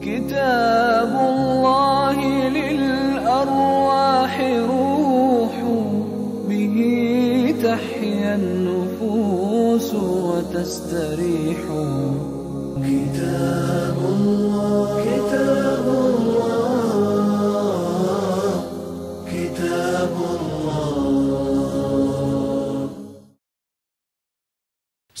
كتاب الله للأرواح روح به تحيا النفوس وتستريح كتاب الله كتاب الله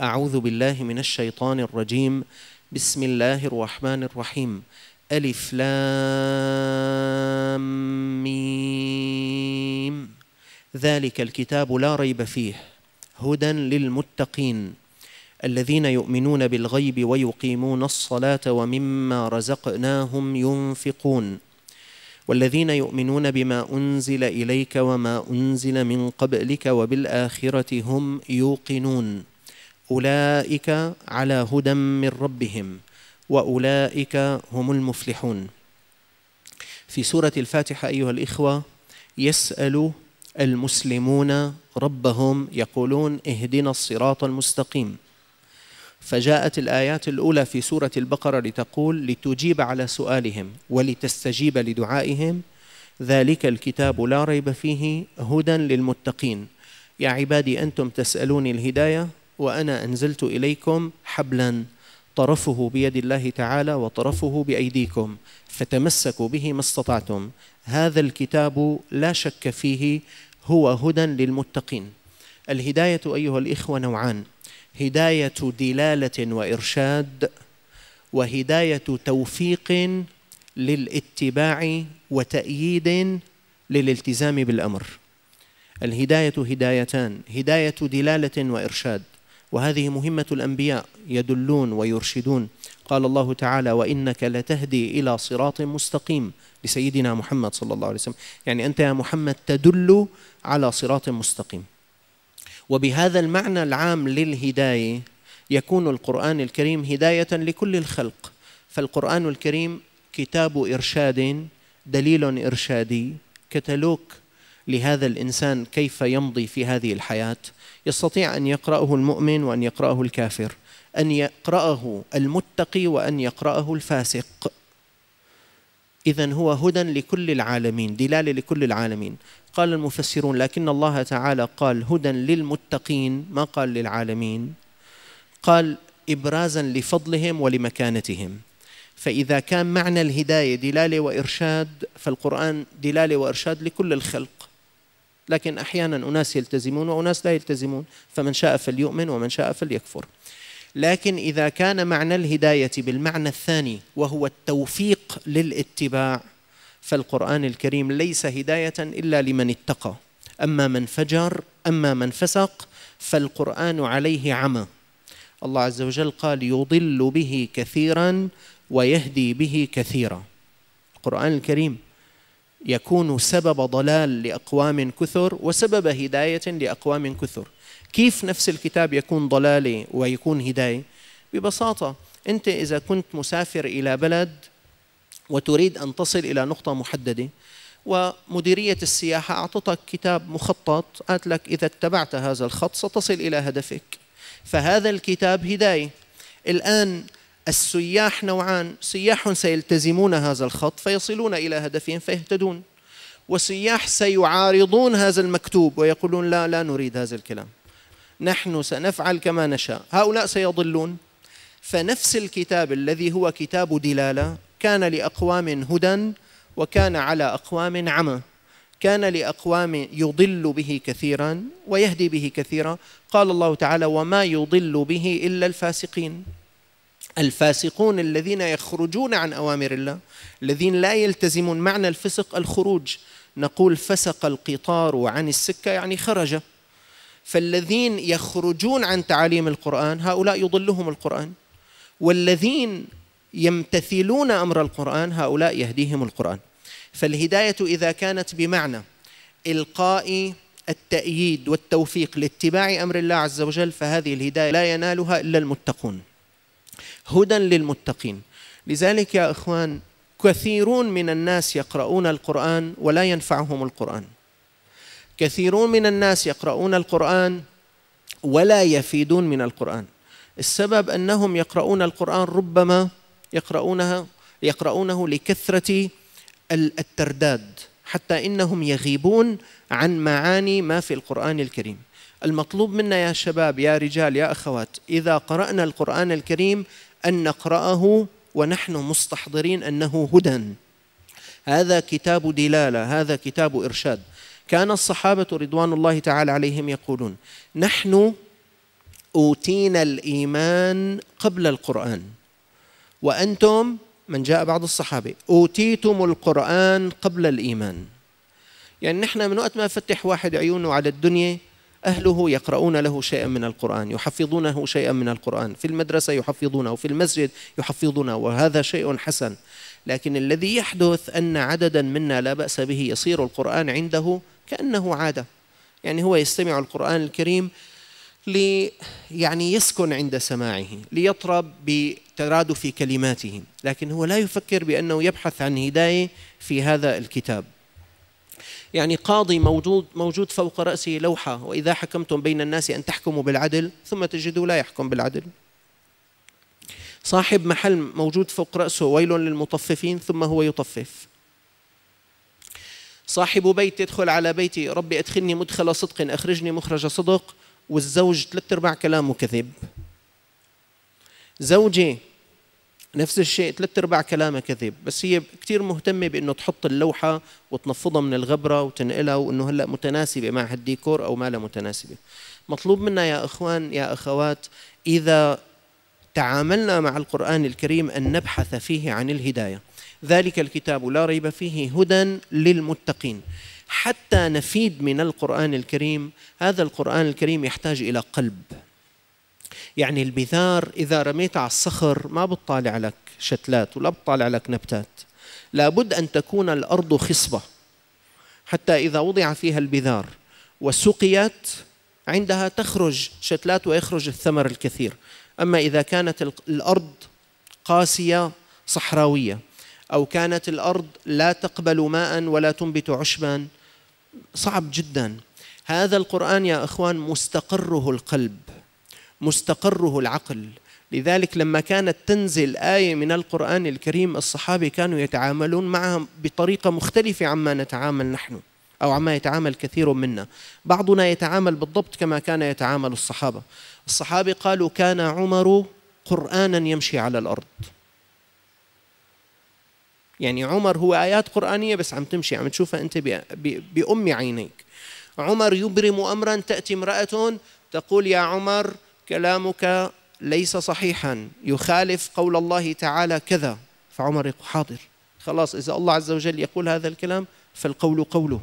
أعوذ بالله من الشيطان الرجيم بسم الله الرحمن الرحيم ألف لام ميم ذلك الكتاب لا ريب فيه هدى للمتقين الذين يؤمنون بالغيب ويقيمون الصلاة ومما رزقناهم ينفقون والذين يؤمنون بما أنزل إليك وما أنزل من قبلك وبالآخرة هم يوقنون أولئك على هدى من ربهم وأولئك هم المفلحون في سورة الفاتحة أيها الإخوة يسأل المسلمون ربهم يقولون اهدنا الصراط المستقيم فجاءت الآيات الأولى في سورة البقرة لتقول لتجيب على سؤالهم ولتستجيب لدعائهم ذلك الكتاب لا ريب فيه هدى للمتقين يا عبادي أنتم تسألوني الهداية وأنا أنزلت إليكم حبلا طرفه بيد الله تعالى وطرفه بأيديكم فتمسكوا به ما استطعتم هذا الكتاب لا شك فيه هو هدى للمتقين الهداية أيها الإخوة نوعان هداية دلالة وإرشاد وهداية توفيق للاتباع وتأييد للالتزام بالأمر الهداية هدايتان هداية دلالة وإرشاد وهذه مهمة الأنبياء يدلون ويرشدون قال الله تعالى وإنك لتهدي إلى صراط مستقيم لسيدنا محمد صلى الله عليه وسلم يعني أنت يا محمد تدل على صراط مستقيم وبهذا المعنى العام للهداية يكون القرآن الكريم هداية لكل الخلق فالقرآن الكريم كتاب إرشاد دليل إرشادي كتالوك لهذا الإنسان كيف يمضي في هذه الحياة يستطيع أن يقرأه المؤمن وأن يقرأه الكافر أن يقرأه المتقي وأن يقرأه الفاسق إذا هو هدى لكل العالمين دلالة لكل العالمين قال المفسرون لكن الله تعالى قال هدى للمتقين ما قال للعالمين قال إبرازا لفضلهم ولمكانتهم فإذا كان معنى الهداية دلالة وإرشاد فالقرآن دلالة وإرشاد لكل الخلق لكن أحيانا أناس يلتزمون وأناس لا يلتزمون فمن شاء فليؤمن ومن شاء فليكفر لكن إذا كان معنى الهداية بالمعنى الثاني وهو التوفيق للاتباع فالقرآن الكريم ليس هداية إلا لمن اتقى أما من فجر أما من فسق فالقرآن عليه عمى الله عز وجل قال يضل به كثيرا ويهدي به كثيرا القرآن الكريم يكون سبب ضلال لأقوام كثر وسبب هداية لأقوام كثر كيف نفس الكتاب يكون ضلالي ويكون هداية ببساطة أنت إذا كنت مسافر إلى بلد وتريد أن تصل إلى نقطة محددة ومديرية السياحة أعطتك كتاب مخطط قالت لك إذا اتبعت هذا الخط ستصل إلى هدفك فهذا الكتاب هداية الآن السياح نوعان سياح سيلتزمون هذا الخط فيصلون إلى هدفهم فيهتدون وسياح سيعارضون هذا المكتوب ويقولون لا لا نريد هذا الكلام نحن سنفعل كما نشاء هؤلاء سيضلون فنفس الكتاب الذي هو كتاب دلالة كان لأقوام هدى وكان على أقوام عمى كان لأقوام يضل به كثيرا ويهدي به كثيرا قال الله تعالى وما يضل به إلا الفاسقين الفاسقون الذين يخرجون عن أوامر الله الذين لا يلتزمون معنى الفسق الخروج نقول فسق القطار عن السكة يعني خرج فالذين يخرجون عن تعاليم القرآن هؤلاء يضلهم القرآن والذين يمتثلون أمر القرآن هؤلاء يهديهم القرآن فالهداية إذا كانت بمعنى إلقاء التأييد والتوفيق لاتباع أمر الله عز وجل فهذه الهداية لا ينالها إلا المتقون هدى للمتقين لذلك يا إخوان كثيرون من الناس يقرؤون القرآن ولا ينفعهم القرآن كثيرون من الناس يقرؤون القرآن ولا يفيدون من القرآن السبب أنهم يقرؤون القرآن ربما يقرؤونها يقرؤونه لكثرة الترداد حتى إنهم يغيبون عن معاني ما في القرآن الكريم المطلوب منا يا شباب يا رجال يا أخوات إذا قرأنا القرآن الكريم أن نقرأه ونحن مستحضرين أنه هدى هذا كتاب دلالة هذا كتاب إرشاد كان الصحابة رضوان الله تعالى عليهم يقولون نحن أوتينا الإيمان قبل القرآن وأنتم من جاء بعض الصحابة أوتيتم القرآن قبل الإيمان يعني نحن من وقت ما فتح واحد عيونه على الدنيا أهله يقرؤون له شيئا من القرآن يحفظونه شيئا من القرآن في المدرسة يحفظونه في المسجد يحفظونه وهذا شيء حسن لكن الذي يحدث أن عددا منا لا بأس به يصير القرآن عنده كأنه عادة يعني هو يستمع القرآن الكريم لي يعني يسكن عند سماعه ليطرب بترادف كلماته لكن هو لا يفكر بأنه يبحث عن هداية في هذا الكتاب يعني قاضي موجود موجود فوق رأسه لوحة وإذا حكمتم بين الناس أن تحكموا بالعدل ثم تجدوا لا يحكم بالعدل صاحب محل موجود فوق رأسه ويل للمطففين ثم هو يطفف صاحب بيت يدخل على بيتي ربي أدخلني مدخل صدق أخرجني مخرج صدق والزوج ثلاث أرباع كلامه كذب زوجي نفس الشيء ثلاث ارباع كلامها كذب بس هي كثير مهتمه بانه تحط اللوحه وتنفضها من الغبره وتنقلها وانه هلا متناسبه مع هالديكور او ما لها متناسبه مطلوب منا يا اخوان يا اخوات اذا تعاملنا مع القران الكريم ان نبحث فيه عن الهدايه ذلك الكتاب لا ريب فيه هدى للمتقين حتى نفيد من القران الكريم هذا القران الكريم يحتاج الى قلب يعني البذار إذا رميتها على الصخر ما بتطالع لك شتلات ولا بتطالع لك نبتات لابد أن تكون الأرض خصبة حتى إذا وضع فيها البذار وسقيت عندها تخرج شتلات ويخرج الثمر الكثير أما إذا كانت الأرض قاسية صحراوية أو كانت الأرض لا تقبل ماء ولا تنبت عشبا صعب جدا هذا القرآن يا أخوان مستقره القلب مستقره العقل لذلك لما كانت تنزل آية من القرآن الكريم الصحابة كانوا يتعاملون معها بطريقة مختلفة عما نتعامل نحن أو عما يتعامل كثير منا بعضنا يتعامل بالضبط كما كان يتعامل الصحابة الصحابة قالوا كان عمر قرآنا يمشي على الأرض يعني عمر هو آيات قرآنية بس عم تمشي عم تشوفها أنت بأم عينيك عمر يبرم أمرا تأتي امرأة تقول يا عمر كلامك ليس صحيحا يخالف قول الله تعالى كذا فعمر يقول حاضر خلاص إذا الله عز وجل يقول هذا الكلام فالقول قوله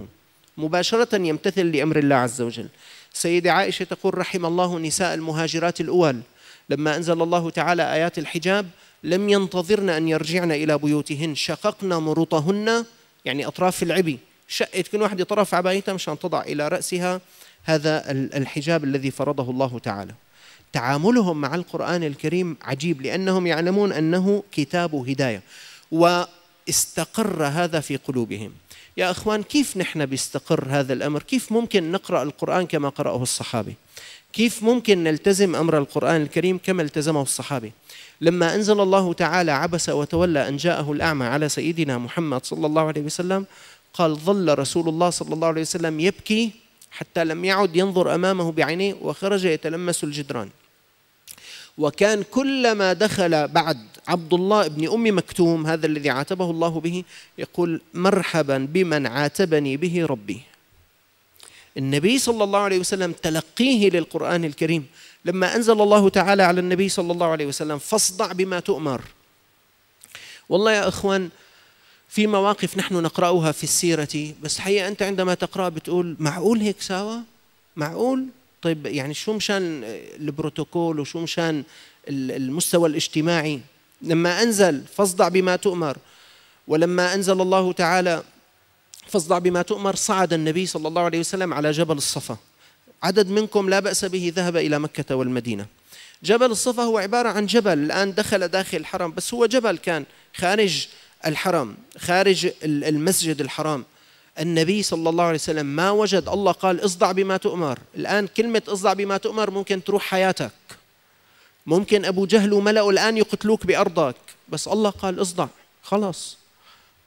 مباشرة يمتثل لأمر الله عز وجل سيدة عائشة تقول رحم الله نساء المهاجرات الأول لما أنزل الله تعالى آيات الحجاب لم ينتظرن أن يرجعن إلى بيوتهن شققن مرطهن يعني أطراف العبي شقت كل واحدة طرف عبايتها مشان تضع إلى رأسها هذا الحجاب الذي فرضه الله تعالى تعاملهم مع القرآن الكريم عجيب لأنهم يعلمون أنه كتاب هداية واستقر هذا في قلوبهم يا أخوان كيف نحن بيستقر هذا الأمر كيف ممكن نقرأ القرآن كما قرأه الصحابي كيف ممكن نلتزم أمر القرآن الكريم كما التزمه الصحابي لما أنزل الله تعالى عبس وتولى أن جاءه الأعمى على سيدنا محمد صلى الله عليه وسلم قال ظل رسول الله صلى الله عليه وسلم يبكي حتى لم يعد ينظر امامه بعينيه وخرج يتلمس الجدران وكان كلما دخل بعد عبد الله بن ام مكتوم هذا الذي عاتبه الله به يقول مرحبا بمن عاتبني به ربي النبي صلى الله عليه وسلم تلقيه للقران الكريم لما انزل الله تعالى على النبي صلى الله عليه وسلم فاصدع بما تؤمر والله يا اخوان في مواقف نحن نقرأها في السيرة بس الحقيقة أنت عندما تقرأ بتقول معقول هيك سوا معقول طيب يعني شو مشان البروتوكول وشو مشان المستوى الاجتماعي لما أنزل فاصدع بما تؤمر ولما أنزل الله تعالى فاصدع بما تؤمر صعد النبي صلى الله عليه وسلم على جبل الصفا عدد منكم لا بأس به ذهب إلى مكة والمدينة جبل الصفا هو عبارة عن جبل الآن دخل داخل الحرم بس هو جبل كان خارج الحرام خارج المسجد الحرام النبي صلى الله عليه وسلم ما وجد الله قال اصدع بما تؤمر الآن كلمة اصدع بما تؤمر ممكن تروح حياتك ممكن أبو جهل وملأه الآن يقتلوك بأرضك بس الله قال اصدع خلاص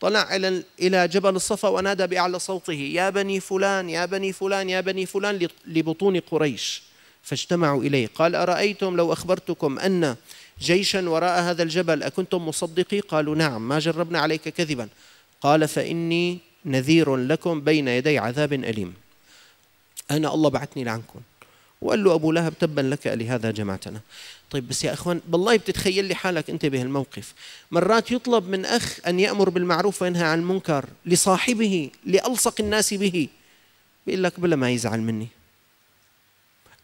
طلع إلى جبل الصفا ونادى بأعلى صوته يا بني فلان يا بني فلان يا بني فلان لبطون قريش فاجتمعوا إليه قال أرأيتم لو أخبرتكم أن جيشا وراء هذا الجبل أكنتم مصدقي قالوا نعم ما جربنا عليك كذبا قال فإني نذير لكم بين يدي عذاب أليم أنا الله بعثني لعنكم وقال له أبو لهب تبا لك لهذا جمعتنا طيب بس يا أخوان بالله بتتخيل لي حالك أنت بهالموقف مرات يطلب من أخ أن يأمر بالمعروف وينهى عن المنكر لصاحبه لألصق الناس به بيقول لك بلا ما يزعل مني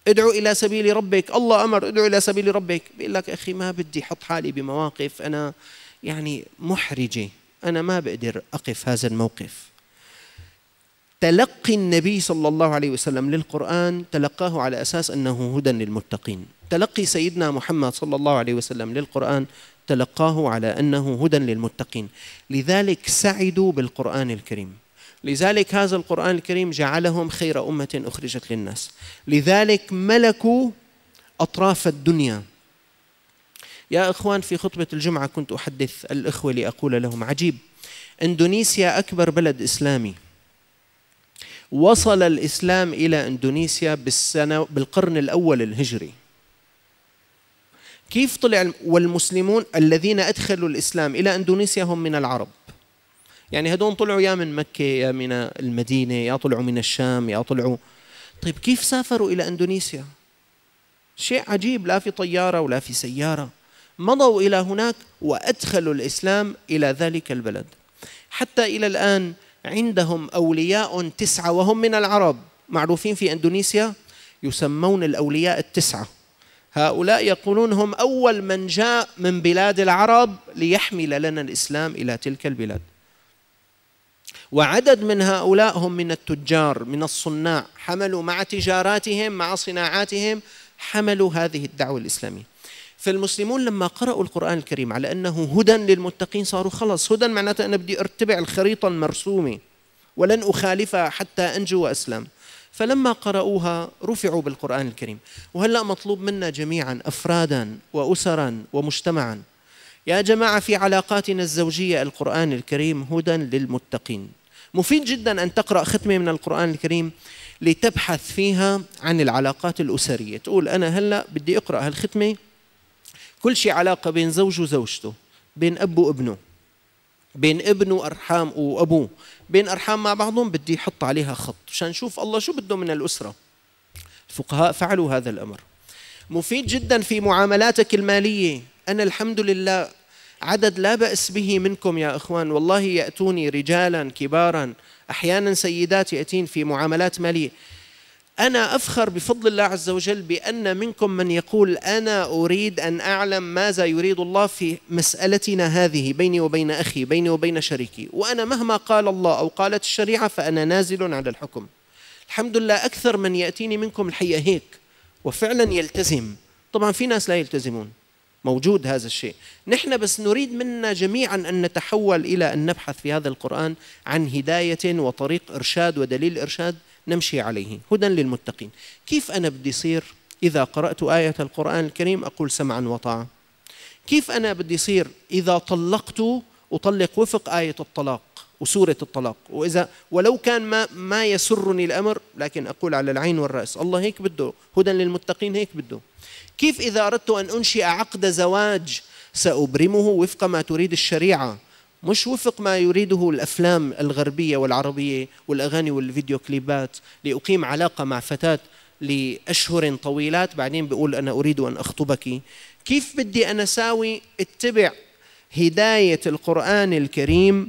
ادعو الى سبيل ربك الله امر ادعو الى سبيل ربك بيقول لك اخي ما بدي احط حالي بمواقف انا يعني محرجه انا ما بقدر اقف هذا الموقف تلقي النبي صلى الله عليه وسلم للقرآن تلقاه على أساس أنه هدى للمتقين تلقي سيدنا محمد صلى الله عليه وسلم للقرآن تلقاه على أنه هدى للمتقين لذلك سعدوا بالقرآن الكريم لذلك هذا القرآن الكريم جعلهم خير أمة أخرجت للناس لذلك ملكوا أطراف الدنيا يا إخوان في خطبة الجمعة كنت أحدث الإخوة لأقول لهم عجيب إندونيسيا أكبر بلد إسلامي وصل الإسلام إلى إندونيسيا بالسنة بالقرن الأول الهجري كيف طلع والمسلمون الذين أدخلوا الإسلام إلى إندونيسيا هم من العرب يعني هدول طلعوا يا من مكة يا من المدينة يا طلعوا من الشام يا طلعوا طيب كيف سافروا إلى أندونيسيا شيء عجيب لا في طيارة ولا في سيارة مضوا إلى هناك وأدخلوا الإسلام إلى ذلك البلد حتى إلى الآن عندهم أولياء تسعة وهم من العرب معروفين في أندونيسيا يسمون الأولياء التسعة هؤلاء يقولون هم أول من جاء من بلاد العرب ليحمل لنا الإسلام إلى تلك البلاد وعدد من هؤلاء هم من التجار من الصناع حملوا مع تجاراتهم مع صناعاتهم حملوا هذه الدعوة الإسلامية فالمسلمون لما قرأوا القرآن الكريم على أنه هدى للمتقين صاروا خلص هدى معناته أنا بدي أرتبع الخريطة المرسومة ولن أخالفها حتى أنجو وأسلم فلما قرأوها رفعوا بالقرآن الكريم وهلأ مطلوب منا جميعا أفرادا وأسرا ومجتمعا يا جماعة في علاقاتنا الزوجية القرآن الكريم هدى للمتقين مفيد جدا أن تقرأ ختمة من القرآن الكريم لتبحث فيها عن العلاقات الأسرية تقول أنا هلأ بدي أقرأ هالختمة كل شيء علاقة بين زوج وزوجته بين أب وابنه بين ابنه وأرحام وأبوه بين أرحام مع بعضهم بدي أحط عليها خط عشان نشوف الله شو بده من الأسرة الفقهاء فعلوا هذا الأمر مفيد جدا في معاملاتك المالية أنا الحمد لله عدد لا بأس به منكم يا إخوان والله يأتوني رجالا كبارا أحيانا سيدات يأتين في معاملات مالية أنا أفخر بفضل الله عز وجل بأن منكم من يقول أنا أريد أن أعلم ماذا يريد الله في مسألتنا هذه بيني وبين أخي بيني وبين شريكي وأنا مهما قال الله أو قالت الشريعة فأنا نازل على الحكم الحمد لله أكثر من يأتيني منكم الحقيقة هيك وفعلا يلتزم طبعا في ناس لا يلتزمون موجود هذا الشيء نحن بس نريد منا جميعا أن نتحول إلى أن نبحث في هذا القرآن عن هداية وطريق إرشاد ودليل إرشاد نمشي عليه هدى للمتقين كيف أنا بدي صير إذا قرأت آية القرآن الكريم أقول سمعا وطاعة كيف أنا بدي صير إذا طلقت أطلق وفق آية الطلاق وسورة الطلاق وإذا ولو كان ما ما يسرني الأمر لكن أقول على العين والرأس الله هيك بده هدى للمتقين هيك بده كيف إذا أردت أن أنشئ عقد زواج سأبرمه وفق ما تريد الشريعة مش وفق ما يريده الأفلام الغربية والعربية والأغاني والفيديو كليبات لأقيم علاقة مع فتاة لأشهر طويلات بعدين بقول أنا أريد أن أخطبك كيف بدي أنا ساوي اتبع هداية القرآن الكريم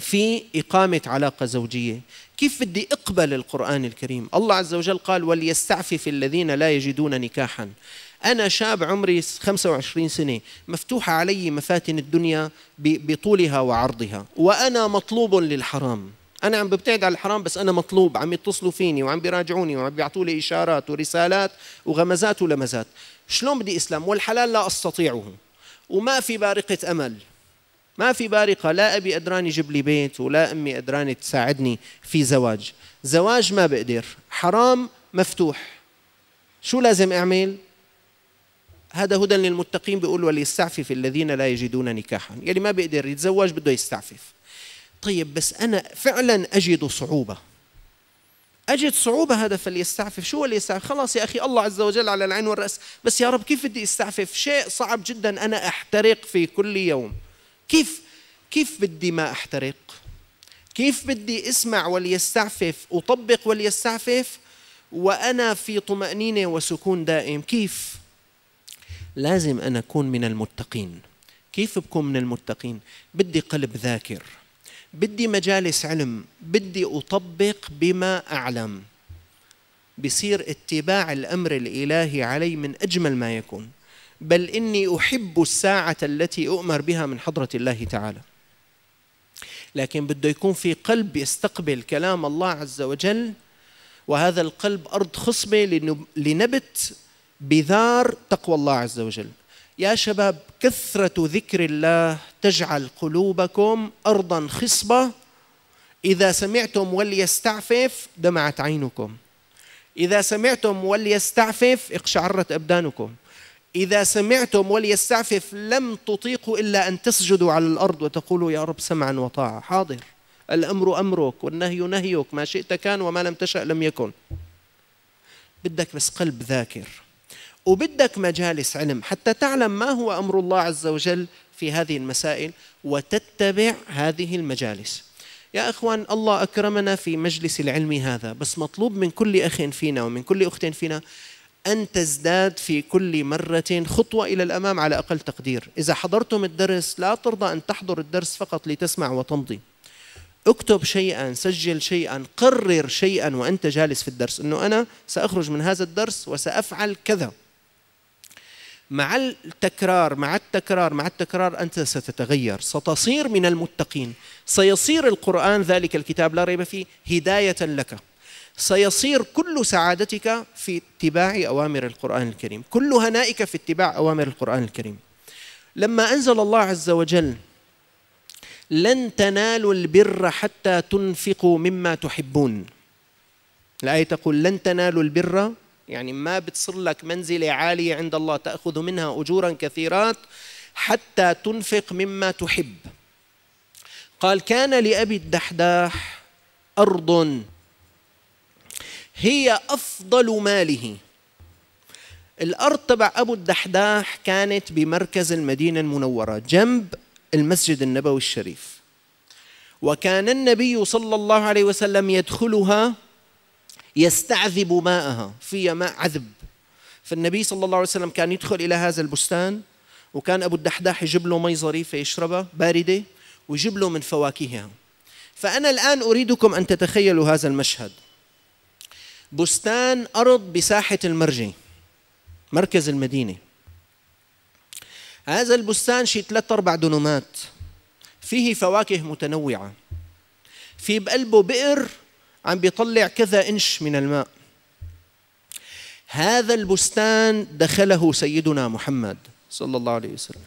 في إقامة علاقة زوجية كيف بدي أقبل القرآن الكريم الله عز وجل قال وليستعفف الذين لا يجدون نكاحا أنا شاب عمري 25 سنة مفتوحة علي مفاتن الدنيا بطولها وعرضها وأنا مطلوب للحرام أنا عم ببتعد عن الحرام بس أنا مطلوب عم يتصلوا فيني وعم بيراجعوني وعم بيعطوا لي إشارات ورسالات وغمزات ولمزات شلون بدي أسلم والحلال لا أستطيعه وما في بارقة أمل ما في بارقة لا أبي أدراني يجيب لي بيت ولا أمي أدراني تساعدني في زواج زواج ما بقدر حرام مفتوح شو لازم أعمل؟ هذا هدى للمتقين بيقول وليستعفف الذين لا يجدون نكاحا يعني ما بيقدر يتزوج بده يستعفف طيب بس أنا فعلا أجد صعوبة أجد صعوبة هذا فليستعفف شو اللي يستعفف خلاص يا أخي الله عز وجل على العين والرأس بس يا رب كيف بدي استعفف شيء صعب جدا أنا أحترق في كل يوم كيف كيف بدي ما احترق؟ كيف بدي اسمع وليستعفف اطبق وليستعفف وانا في طمأنينه وسكون دائم كيف؟ لازم انا اكون من المتقين كيف بكون من المتقين؟ بدي قلب ذاكر بدي مجالس علم بدي أطبق بما أعلم بصير اتباع الأمر الإلهي علي من أجمل ما يكون بل إني أحب الساعة التي أؤمر بها من حضرة الله تعالى لكن بده يكون في قلب يستقبل كلام الله عز وجل وهذا القلب أرض خصبة لنبت بذار تقوى الله عز وجل يا شباب كثرة ذكر الله تجعل قلوبكم أرضا خصبة إذا سمعتم وليستعفف دمعت عينكم إذا سمعتم وليستعفف اقشعرت أبدانكم إذا سمعتم وليستعفف لم تطيقوا إلا أن تسجدوا على الأرض وتقولوا يا رب سمعا وطاعة حاضر الأمر أمرك والنهي نهيك ما شئت كان وما لم تشأ لم يكن بدك بس قلب ذاكر وبدك مجالس علم حتى تعلم ما هو أمر الله عز وجل في هذه المسائل وتتبع هذه المجالس يا إخوان الله أكرمنا في مجلس العلم هذا بس مطلوب من كل أخ فينا ومن كل أخت فينا أن تزداد في كل مرة خطوة إلى الأمام على أقل تقدير إذا حضرتم الدرس لا ترضى أن تحضر الدرس فقط لتسمع وتمضي اكتب شيئا سجل شيئا قرر شيئا وأنت جالس في الدرس أنه أنا سأخرج من هذا الدرس وسأفعل كذا مع التكرار مع التكرار مع التكرار أنت ستتغير ستصير من المتقين سيصير القرآن ذلك الكتاب لا ريب فيه هداية لك سيصير كل سعادتك في اتباع أوامر القرآن الكريم كل هنائك في اتباع أوامر القرآن الكريم لما أنزل الله عز وجل لن تنالوا البر حتى تنفقوا مما تحبون الآية تقول لن تنالوا البر يعني ما بتصير لك منزلة عالية عند الله تأخذ منها أجورا كثيرات حتى تنفق مما تحب قال كان لأبي الدحداح أرض هي أفضل ماله الأرض تبع أبو الدحداح كانت بمركز المدينة المنورة جنب المسجد النبوي الشريف وكان النبي صلى الله عليه وسلم يدخلها يستعذب ماءها في ماء عذب فالنبي صلى الله عليه وسلم كان يدخل إلى هذا البستان وكان أبو الدحداح يجيب له مي ظريفة يشربها باردة ويجيب له من فواكهها فأنا الآن أريدكم أن تتخيلوا هذا المشهد بستان أرض بساحة المرجي مركز المدينة هذا البستان شي ثلاث أربع دنومات فيه فواكه متنوعة في بقلبه بئر عم بيطلع كذا إنش من الماء هذا البستان دخله سيدنا محمد صلى الله عليه وسلم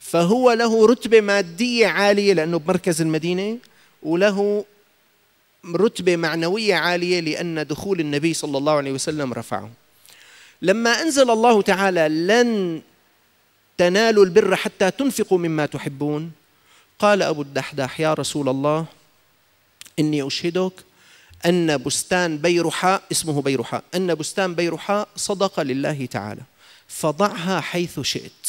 فهو له رتبة مادية عالية لأنه بمركز المدينة وله رتبة معنوية عالية لأن دخول النبي صلى الله عليه وسلم رفعه لما أنزل الله تعالى لن تنالوا البر حتى تنفقوا مما تحبون قال أبو الدحداح يا رسول الله إني أشهدك أن بستان بيرحاء اسمه بيرحاء أن بستان بيرحاء صدقة لله تعالى فضعها حيث شئت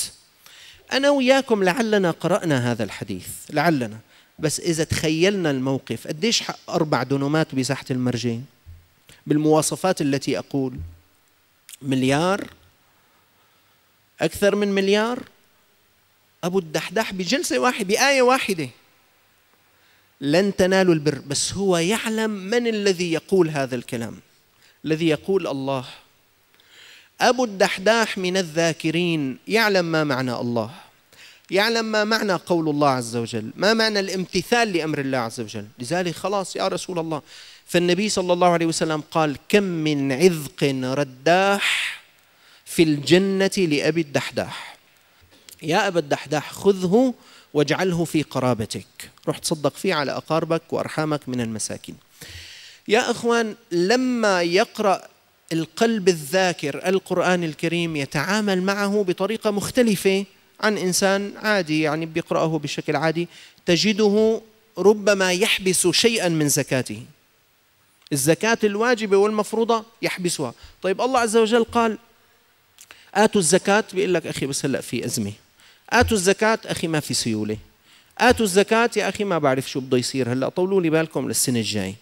أنا وياكم لعلنا قرأنا هذا الحديث لعلنا بس إذا تخيلنا الموقف قديش حق أربع دونومات بساحة المرجين بالمواصفات التي أقول مليار أكثر من مليار أبو الدحدح بجلسة واحدة بآية واحدة لن تنالوا البر بس هو يعلم من الذي يقول هذا الكلام الذي يقول الله أبو الدحداح من الذاكرين يعلم ما معنى الله يعلم ما معنى قول الله عز وجل ما معنى الامتثال لأمر الله عز وجل لذلك خلاص يا رسول الله فالنبي صلى الله عليه وسلم قال كم من عذق رداح في الجنة لأبي الدحداح يا أبا الدحداح خذه واجعله في قرابتك روح تصدق فيه على أقاربك وأرحامك من المساكين يا أخوان لما يقرأ القلب الذاكر القرآن الكريم يتعامل معه بطريقة مختلفة عن إنسان عادي يعني بيقرأه بشكل عادي تجده ربما يحبس شيئا من زكاته الزكاة الواجبة والمفروضة يحبسها طيب الله عز وجل قال آتوا الزكاة بيقول لك أخي بس هلأ في أزمة آتوا الزكاة أخي ما في سيولة آتوا الزكاة يا أخي ما بعرف شو بده يصير هلأ طولوا لي بالكم للسنة الجاي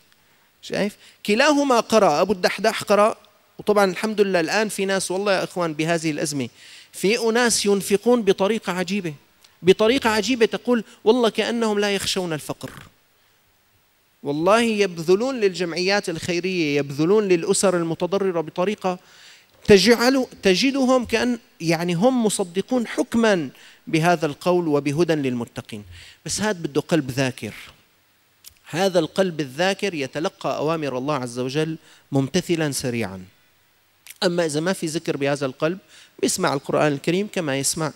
شايف كلاهما قرأ أبو الدحداح قرأ وطبعا الحمد لله الآن في ناس والله يا إخوان بهذه الأزمة في أناس ينفقون بطريقة عجيبة بطريقة عجيبة تقول والله كأنهم لا يخشون الفقر والله يبذلون للجمعيات الخيرية يبذلون للأسر المتضررة بطريقة تجعل تجدهم كأن يعني هم مصدقون حكما بهذا القول وبهدى للمتقين بس هذا بده قلب ذاكر هذا القلب الذاكر يتلقى أوامر الله عز وجل ممتثلا سريعا أما إذا ما في ذكر بهذا القلب بيسمع القرآن الكريم كما يسمع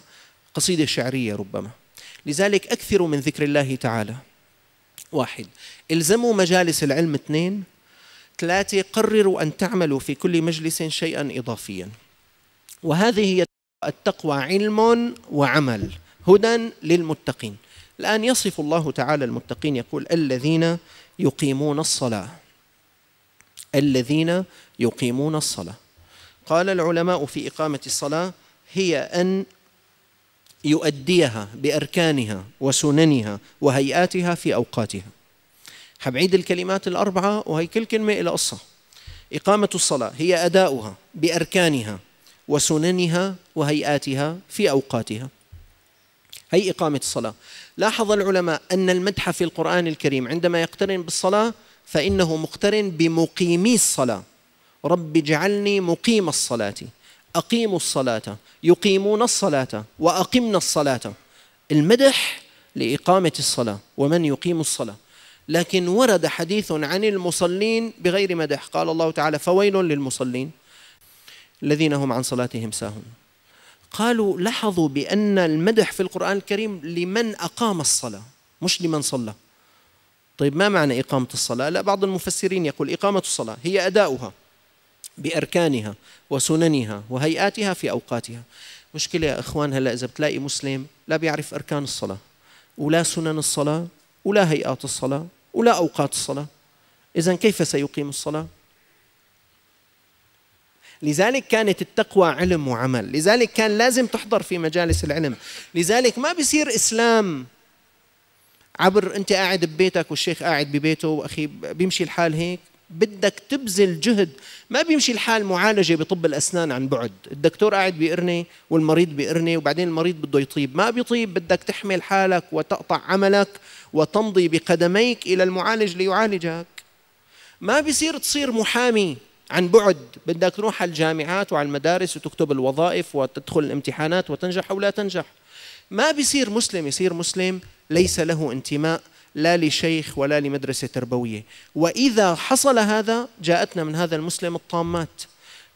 قصيدة شعرية ربما لذلك أكثروا من ذكر الله تعالى واحد الزموا مجالس العلم اثنين ثلاثة قرروا أن تعملوا في كل مجلس شيئا إضافيا وهذه هي التقوى علم وعمل هدى للمتقين الآن يصف الله تعالى المتقين يقول الذين يقيمون الصلاة الذين يقيمون الصلاة قال العلماء في إقامة الصلاة هي أن يؤديها بأركانها وسننها وهيئاتها في أوقاتها حبعيد الكلمات الأربعة وهي كل كلمة إلى قصة إقامة الصلاة هي أداؤها بأركانها وسننها وهيئاتها في أوقاتها هي إقامة الصلاة لاحظ العلماء أن المدح في القرآن الكريم عندما يقترن بالصلاة فإنه مقترن بمقيمي الصلاة رب اجعلني مقيم الصلاة أقيموا الصلاة يقيمون الصلاة وأقمنا الصلاة المدح لإقامة الصلاة ومن يقيم الصلاة لكن ورد حديث عن المصلين بغير مدح قال الله تعالى فويل للمصلين الذين هم عن صلاتهم ساهون قالوا لاحظوا بأن المدح في القرآن الكريم لمن أقام الصلاة مش لمن صلى طيب ما معنى إقامة الصلاة؟ لا بعض المفسرين يقول إقامة الصلاة هي أداؤها بأركانها وسننها وهيئاتها في أوقاتها مشكلة يا إخوان هلأ إذا بتلاقي مسلم لا بيعرف أركان الصلاة ولا سنن الصلاة ولا هيئات الصلاة ولا أوقات الصلاة إذا كيف سيقيم الصلاة؟ لذلك كانت التقوى علم وعمل لذلك كان لازم تحضر في مجالس العلم لذلك ما بيصير إسلام عبر أنت قاعد ببيتك والشيخ قاعد ببيته وأخي بيمشي الحال هيك بدك تبذل جهد ما بيمشي الحال معالجه بطب الاسنان عن بعد الدكتور قاعد بيقرني والمريض بيقرني وبعدين المريض بده يطيب ما بيطيب بدك تحمل حالك وتقطع عملك وتمضي بقدميك الى المعالج ليعالجك ما بيصير تصير محامي عن بعد بدك تروح على الجامعات وعلى المدارس وتكتب الوظائف وتدخل الامتحانات وتنجح او لا تنجح ما بيصير مسلم يصير مسلم ليس له انتماء لا لشيخ ولا لمدرسة تربوية وإذا حصل هذا جاءتنا من هذا المسلم الطامات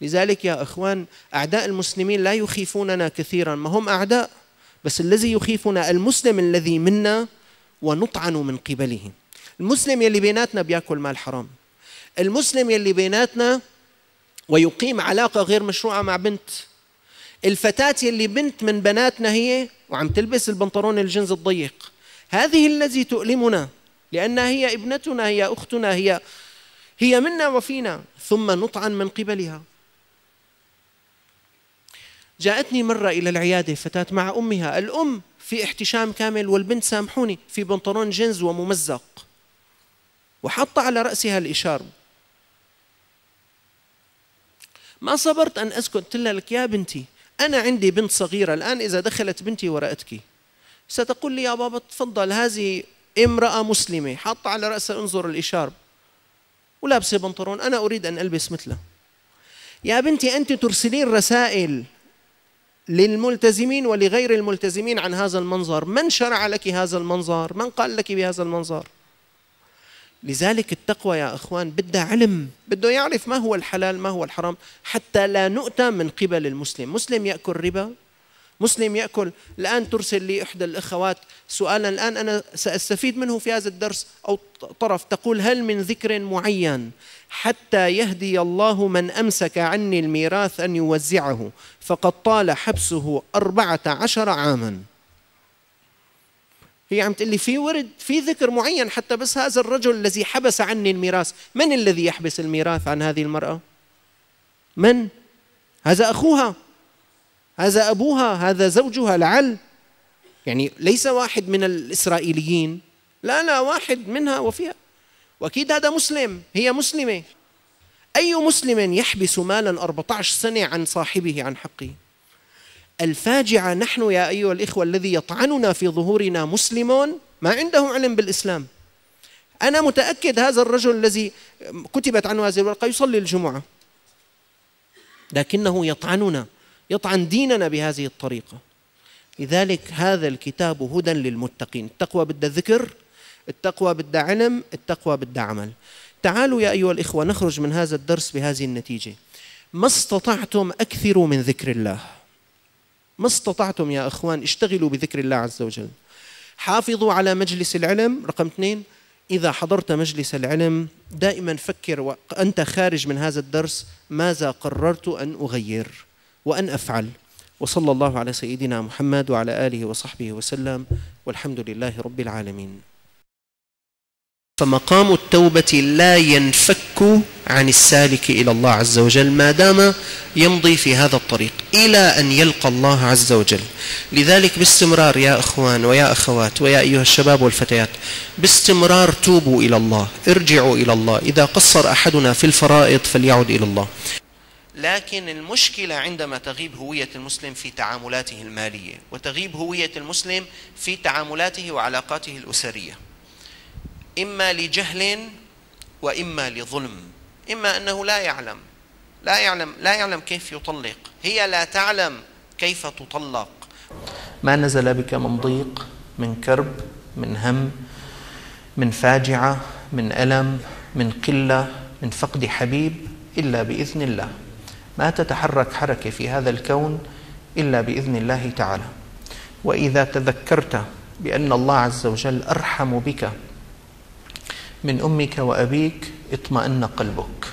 لذلك يا إخوان أعداء المسلمين لا يخيفوننا كثيرا ما هم أعداء بس الذي يخيفنا المسلم الذي منا ونطعن من قبله المسلم يلي بيناتنا بياكل مال حرام المسلم يلي بيناتنا ويقيم علاقة غير مشروعة مع بنت الفتاة يلي بنت من بناتنا هي وعم تلبس البنطلون الجنز الضيق هذه التي تؤلمنا لأنها هي ابنتنا هي أختنا هي هي منا وفينا ثم نطعن من قبلها جاءتني مرة إلى العيادة فتاة مع أمها الأم في احتشام كامل والبنت سامحوني في بنطلون جينز وممزق وحط على رأسها الإشارة ما صبرت أن أسكت قلت لها لك يا بنتي أنا عندي بنت صغيرة الآن إذا دخلت بنتي ورأتكِ ستقول لي يا بابا تفضل هذه امرأة مسلمة حاطة على رأسها انظر الإشارب ولابسة بنطلون أنا أريد أن ألبس مثله يا بنتي أنت ترسلين رسائل للملتزمين ولغير الملتزمين عن هذا المنظر من شرع لك هذا المنظر من قال لك بهذا المنظر لذلك التقوى يا اخوان بدها علم بده يعرف ما هو الحلال ما هو الحرام حتى لا نؤتى من قبل المسلم مسلم ياكل ربا مسلم ياكل الان ترسل لي احدى الاخوات سؤالا الان انا ساستفيد منه في هذا الدرس او طرف تقول هل من ذكر معين حتى يهدي الله من امسك عني الميراث ان يوزعه فقد طال حبسه أربعة عشر عاما هي عم تقول لي في ورد في ذكر معين حتى بس هذا الرجل الذي حبس عني الميراث من الذي يحبس الميراث عن هذه المرأة من هذا أخوها هذا أبوها هذا زوجها لعل يعني ليس واحد من الإسرائيليين لا لا واحد منها وفيها وأكيد هذا مسلم هي مسلمة أي مسلم يحبس مالا 14 سنة عن صاحبه عن حقه الفاجعة نحن يا أيها الإخوة الذي يطعننا في ظهورنا مسلم ما عنده علم بالإسلام أنا متأكد هذا الرجل الذي كتبت عنه هذه الورقة يصلي الجمعة لكنه يطعننا يطعن ديننا بهذه الطريقة لذلك هذا الكتاب هدى للمتقين التقوى بدها ذكر التقوى بدها علم التقوى بدها عمل تعالوا يا أيها الإخوة نخرج من هذا الدرس بهذه النتيجة ما استطعتم أكثروا من ذكر الله ما استطعتم يا أخوان اشتغلوا بذكر الله عز وجل حافظوا على مجلس العلم رقم اثنين إذا حضرت مجلس العلم دائما فكر وأنت خارج من هذا الدرس ماذا قررت أن أغير وأن أفعل وصلى الله على سيدنا محمد وعلى آله وصحبه وسلم والحمد لله رب العالمين فمقام التوبة لا ينفك عن السالك إلى الله عز وجل ما دام يمضي في هذا الطريق إلى أن يلقى الله عز وجل لذلك باستمرار يا أخوان ويا أخوات ويا أيها الشباب والفتيات باستمرار توبوا إلى الله ارجعوا إلى الله إذا قصر أحدنا في الفرائض فليعد إلى الله لكن المشكلة عندما تغيب هوية المسلم في تعاملاته المالية وتغيب هوية المسلم في تعاملاته وعلاقاته الأسرية إما لجهل وإما لظلم إما أنه لا يعلم لا يعلم لا يعلم كيف يطلق هي لا تعلم كيف تطلق ما نزل بك من ضيق من كرب من هم من فاجعة من ألم من قلة من فقد حبيب إلا بإذن الله ما تتحرك حركة في هذا الكون إلا بإذن الله تعالى وإذا تذكرت بأن الله عز وجل أرحم بك من أمك وأبيك اطمأن قلبك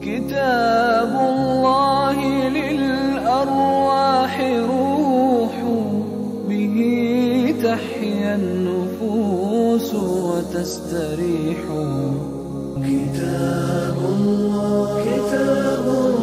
كتاب الله للأرواح روح به تحيا النفوس وتستريح كتاب الله كتاب الله